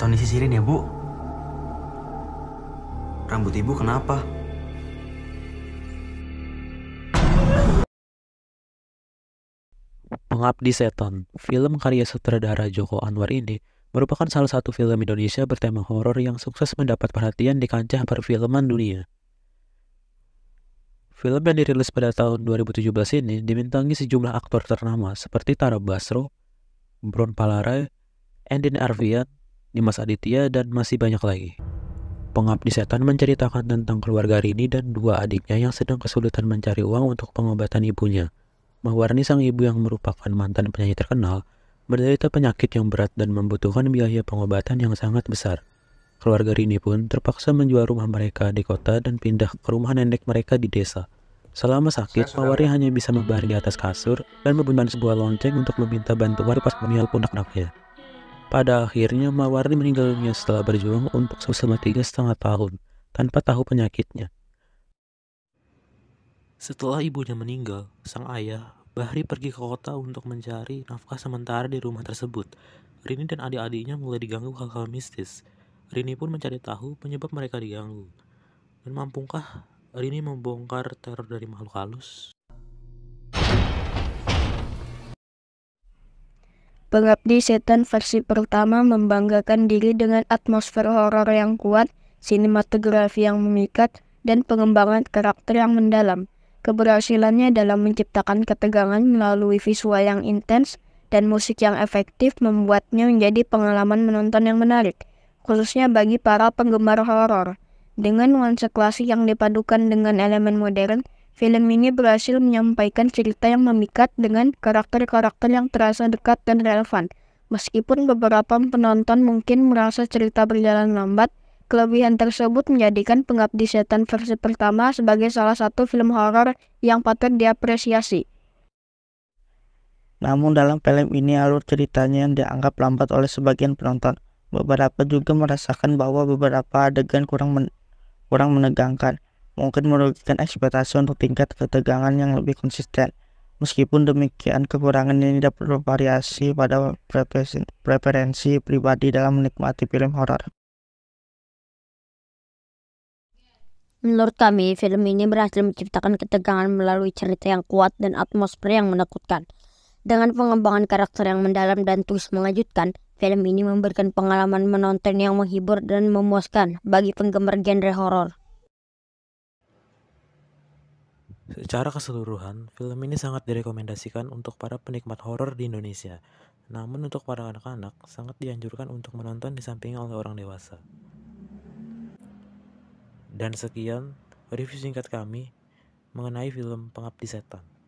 Tony sisirin ya, Bu. Rambut Ibu kenapa? Pengabdi Setan, film karya sutradara Joko Anwar ini merupakan salah satu film Indonesia bertema horor yang sukses mendapat perhatian di kancah perfilman dunia. Film yang dirilis pada tahun 2017 ini dimintangi sejumlah aktor ternama seperti Tara Basro, Bron Palarai, Endin Arvian, Dimas Aditya, dan masih banyak lagi. Pengabdi Setan menceritakan tentang keluarga Rini dan dua adiknya yang sedang kesulitan mencari uang untuk pengobatan ibunya. Mawarni sang ibu yang merupakan mantan penyanyi terkenal, menderita penyakit yang berat dan membutuhkan biaya pengobatan yang sangat besar. Keluarga Rini pun terpaksa menjual rumah mereka di kota dan pindah ke rumah nenek mereka di desa. Selama sakit, Mawari hanya bisa membaring di atas kasur dan membunuhkan sebuah lonceng untuk meminta bantuan pas meninggal anak-anaknya. Pada akhirnya Mawardi meninggal dunia setelah berjuang untuk selama tiga setengah tahun tanpa tahu penyakitnya. Setelah ibunya meninggal, sang ayah Bahri pergi ke kota untuk mencari nafkah sementara di rumah tersebut. Rini dan adik-adiknya mulai diganggu hal-hal mistis. Rini pun mencari tahu penyebab mereka diganggu. Dan mampukah Rini membongkar teror dari makhluk halus? Pengabdi Setan versi pertama membanggakan diri dengan atmosfer horor yang kuat, sinematografi yang memikat, dan pengembangan karakter yang mendalam. Keberhasilannya dalam menciptakan ketegangan melalui visual yang intens dan musik yang efektif membuatnya menjadi pengalaman menonton yang menarik, khususnya bagi para penggemar horor. Dengan nuansa klasik yang dipadukan dengan elemen modern, Film ini berhasil menyampaikan cerita yang memikat dengan karakter-karakter yang terasa dekat dan relevan. Meskipun beberapa penonton mungkin merasa cerita berjalan lambat, kelebihan tersebut menjadikan Pengabdi Setan versi pertama sebagai salah satu film horor yang patut diapresiasi. Namun dalam film ini alur ceritanya yang dianggap lambat oleh sebagian penonton. Beberapa juga merasakan bahwa beberapa adegan kurang men kurang menegangkan mungkin merugikan ekspektasi untuk tingkat ketegangan yang lebih konsisten. Meskipun demikian, kekurangan ini dapat bervariasi pada preferensi, pribadi dalam menikmati film horor. Menurut kami, film ini berhasil menciptakan ketegangan melalui cerita yang kuat dan atmosfer yang menakutkan. Dengan pengembangan karakter yang mendalam dan twist mengejutkan, film ini memberikan pengalaman menonton yang menghibur dan memuaskan bagi penggemar genre horor. Secara keseluruhan, film ini sangat direkomendasikan untuk para penikmat horor di Indonesia. Namun untuk para anak-anak, sangat dianjurkan untuk menonton di samping oleh orang dewasa. Dan sekian review singkat kami mengenai film Pengabdi Setan.